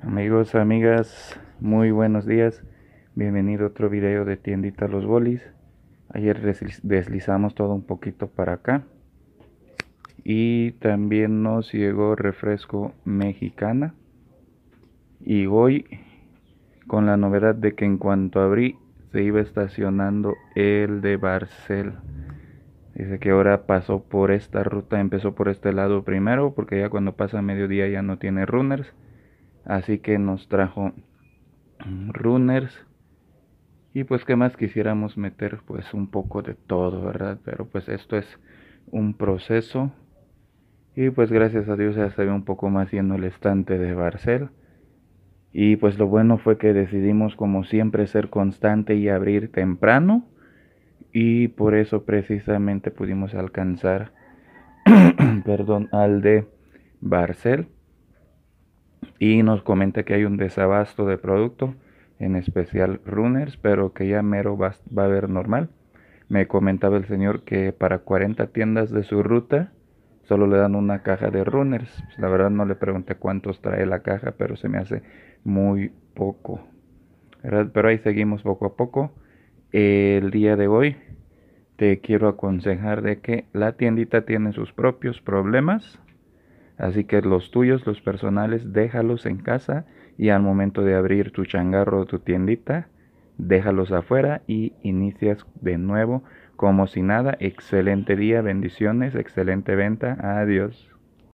Amigos, amigas, muy buenos días. Bienvenido a otro video de Tiendita Los Bolis. Ayer deslizamos todo un poquito para acá. Y también nos llegó refresco mexicana. Y hoy, con la novedad de que en cuanto abrí, se iba estacionando el de Barcel. Dice que ahora pasó por esta ruta, empezó por este lado primero, porque ya cuando pasa mediodía ya no tiene runners Así que nos trajo runners. Y pues qué más quisiéramos meter pues un poco de todo, ¿verdad? Pero pues esto es un proceso. Y pues gracias a Dios ya se ve un poco más lleno el estante de Barcel. Y pues lo bueno fue que decidimos como siempre ser constante y abrir temprano. Y por eso precisamente pudimos alcanzar, perdón, al de Barcel y nos comenta que hay un desabasto de producto, en especial runners, pero que ya mero va, a haber normal. Me comentaba el señor que para 40 tiendas de su ruta solo le dan una caja de runners. La verdad no le pregunté cuántos trae la caja, pero se me hace muy poco. Pero ahí seguimos poco a poco. El día de hoy te quiero aconsejar de que la tiendita tiene sus propios problemas Así que los tuyos, los personales, déjalos en casa y al momento de abrir tu changarro o tu tiendita, déjalos afuera y inicias de nuevo como si nada. Excelente día, bendiciones, excelente venta, adiós.